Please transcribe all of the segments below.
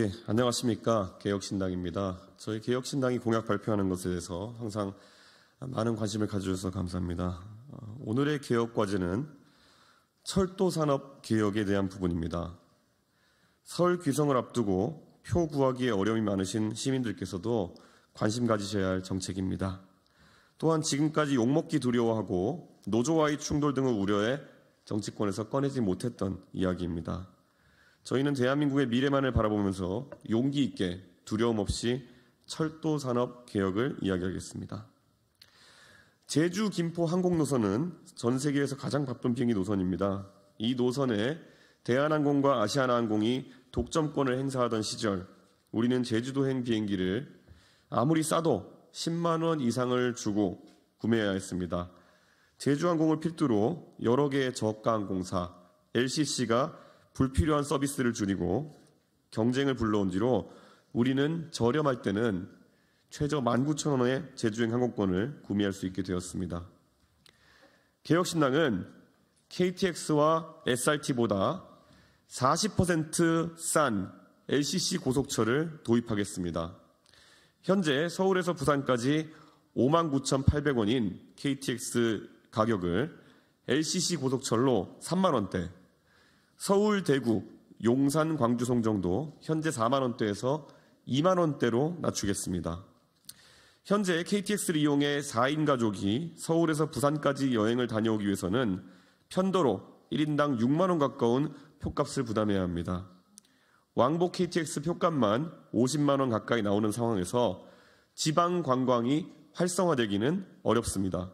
예, 안녕하십니까. 개혁신당입니다. 저희 개혁신당이 공약 발표하는 것에 대해서 항상 많은 관심을 가져주셔서 감사합니다. 어, 오늘의 개혁 과제는 철도 산업 개혁에 대한 부분입니다. 서울 귀성을 앞두고 표 구하기에 어려움이 많으신 시민들께서도 관심 가지셔야 할 정책입니다. 또한 지금까지 욕먹기 두려워하고 노조와의 충돌 등을 우려해 정치권에서 꺼내지 못했던 이야기입니다. 저희는 대한민국의 미래만을 바라보면서 용기 있게 두려움 없이 철도 산업 개혁을 이야기하겠습니다. 제주 김포 항공 노선은 전 세계에서 가장 바쁜 비행기 노선입니다. 이 노선에 대한항공과 아시아나항공이 독점권을 행사하던 시절 우리는 제주도행 비행기를 아무리 싸도 10만 원 이상을 주고 구매해야 했습니다. 제주항공을 필두로 여러 개의 저가 항공사 LCC가 불필요한 서비스를 줄이고 경쟁을 불러온 뒤로 우리는 저렴할 때는 최저 19,000원의 제주행 항공권을 구매할 수 있게 되었습니다. 개혁신당은 KTX와 SRT보다 40%싼 LCC 고속철을 도입하겠습니다. 현재 서울에서 부산까지 59,800원인 KTX 가격을 LCC 고속철로 3만원대, 서울, 대구, 용산, 광주, 송정도 현재 4만 원대에서 2만 원대로 낮추겠습니다. 현재 KTX를 이용해 4인 가족이 서울에서 부산까지 여행을 다녀오기 위해서는 편도로 1인당 6만 원 가까운 표값을 부담해야 합니다. 왕복 KTX 표값만 50만 원 가까이 나오는 상황에서 지방 관광이 활성화되기는 어렵습니다.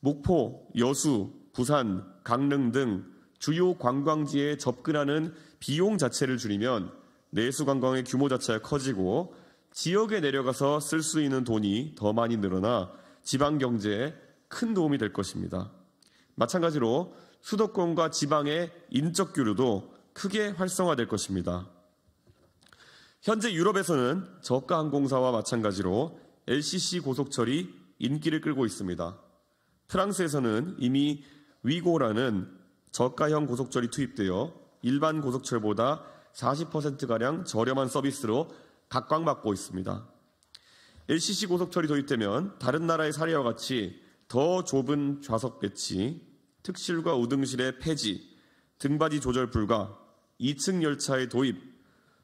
목포, 여수, 부산, 강릉 등 주요 관광지에 접근하는 비용 자체를 줄이면 내수 관광의 규모 자체가 커지고 지역에 내려가서 쓸 수 있는 돈이 더 많이 늘어나 지방 경제에 큰 도움이 될 것입니다. 마찬가지로 수도권과 지방의 인적 교류도 크게 활성화될 것입니다. 현재 유럽에서는 저가 항공사와 마찬가지로 LCC 고속철이 인기를 끌고 있습니다. 프랑스에서는 이미 위고라는 저가형 고속철이 투입되어 일반 고속철보다 40%가량 저렴한 서비스로 각광받고 있습니다. LCC 고속철이 도입되면 다른 나라의 사례와 같이 더 좁은 좌석 배치, 특실과 우등실의 폐지, 등받이 조절 불가, 2층 열차의 도입,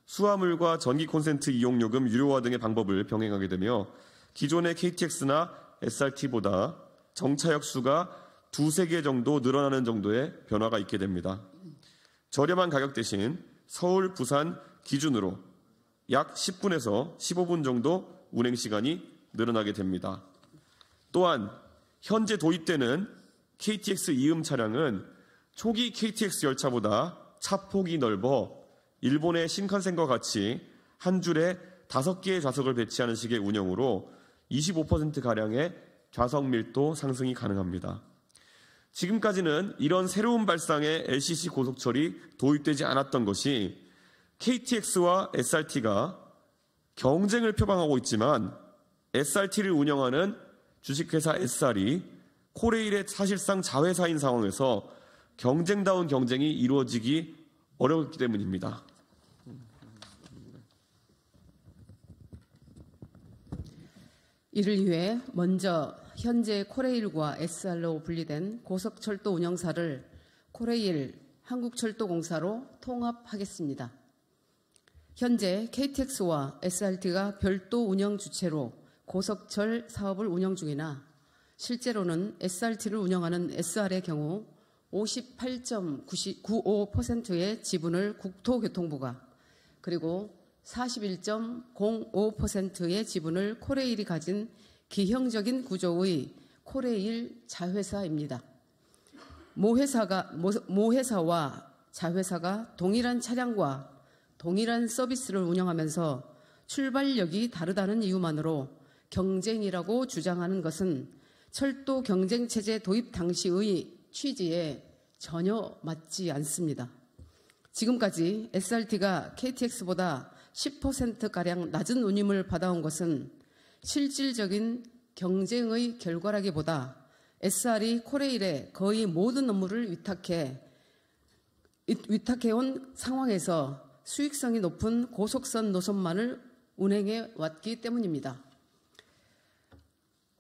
수화물과 전기 콘센트 이용요금 유료화 등의 방법을 병행하게 되며 기존의 KTX나 SRT보다 정차역 수가 두세 개 정도 늘어나는 정도의 변화가 있게 됩니다. 저렴한 가격 대신 서울, 부산 기준으로 약 10분에서 15분 정도 운행 시간이 늘어나게 됩니다. 또한 현재 도입되는 KTX 이음 차량은 초기 KTX 열차보다 차폭이 넓어 일본의 신칸센과 같이 한 줄에 다섯 개의 좌석을 배치하는 식의 운영으로 25%가량의 좌석 밀도 상승이 가능합니다. 지금까지는 이런 새로운 발상의 LCC 고속철이 도입되지 않았던 것이 KTX와 SRT가 경쟁을 표방하고 있지만 SRT를 운영하는 주식회사 SR이 코레일의 사실상 자회사인 상황에서 경쟁다운 경쟁이 이루어지기 어려웠기 때문입니다. 이를 위해 먼저 현재 코레일과 SR로 분리된 고속철도 운영사를 코레일 한국철도공사로 통합하겠습니다. 현재 KTX와 SRT가 별도 운영 주체로 고속철 사업을 운영 중이나 실제로는 SRT를 운영하는 SR의 경우 58.95%의 지분을 국토교통부가 그리고 41.05%의 지분을 코레일이 가진 기형적인 구조의 코레일 자회사입니다. 모 회사가 모 회사와 자회사가 동일한 차량과 동일한 서비스를 운영하면서 출발력이 다르다는 이유만으로 경쟁이라고 주장하는 것은 철도 경쟁 체제 도입 당시의 취지에 전혀 맞지 않습니다. 지금까지 SRT가 KTX보다 10%가량 낮은 운임을 받아온 것은 실질적인 경쟁의 결과라기보다 SR이 코레일에 거의 모든 업무를 위탁해 위탁해온 상황에서 수익성이 높은 고속선 노선만을 운행해 왔기 때문입니다.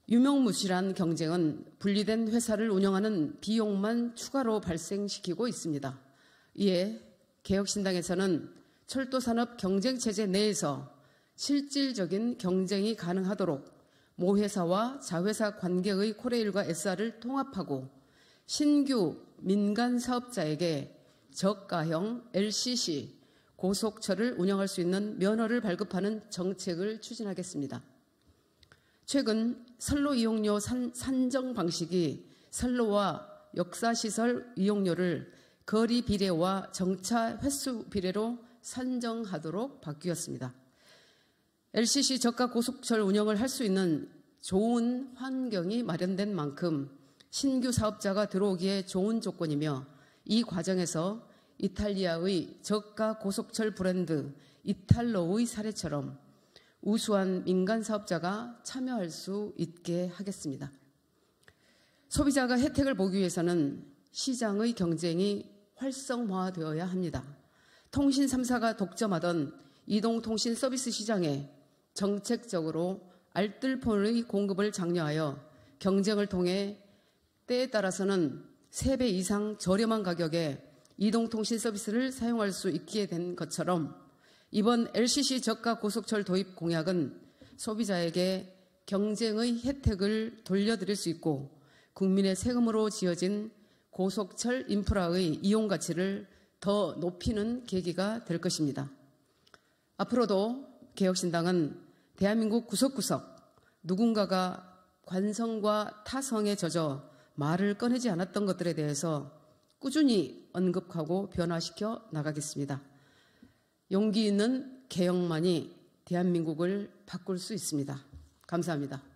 유명무실한 경쟁은 분리된 회사를 운영하는 비용만 추가로 발생시키고 있습니다. 이에 개혁신당에서는 철도산업 경쟁체제 내에서 실질적인 경쟁이 가능하도록 모회사와 자회사 관계의 코레일과 SR을 통합하고 신규 민간 사업자에게 저가형 LCC 고속철을 운영할 수 있는 면허를 발급하는 정책을 추진하겠습니다. 최근 선로 이용료 산, 산정 방식이 선로와 역사시설 이용료를 거리 비례와 정차 횟수 비례로 산정하도록 바뀌었습니다. LCC 저가 고속철 운영을 할 수 있는 좋은 환경이 마련된 만큼 신규 사업자가 들어오기에 좋은 조건이며 이 과정에서 이탈리아의 저가 고속철 브랜드 이탈로의 사례처럼 우수한 민간 사업자가 참여할 수 있게 하겠습니다. 소비자가 혜택을 보기 위해서는 시장의 경쟁이 활성화되어야 합니다. 통신 3사가 독점하던 이동통신 서비스 시장에 정책적으로 알뜰폰의 공급을 장려하여 경쟁을 통해 때에 따라서는 3배 이상 저렴한 가격에 이동통신 서비스를 사용할 수 있게 된 것처럼 이번 LCC 저가 고속철 도입 공약은 소비자에게 경쟁의 혜택을 돌려드릴 수 있고 국민의 세금으로 지어진 고속철 인프라의 이용 가치를 더 높이는 계기가 될 것입니다. 앞으로도 개혁신당은 대한민국 구석구석 누군가가 관성과 타성에 젖어 말을 꺼내지 않았던 것들에 대해서 꾸준히 언급하고 변화시켜 나가겠습니다. 용기 있는 개혁만이 대한민국을 바꿀 수 있습니다. 감사합니다.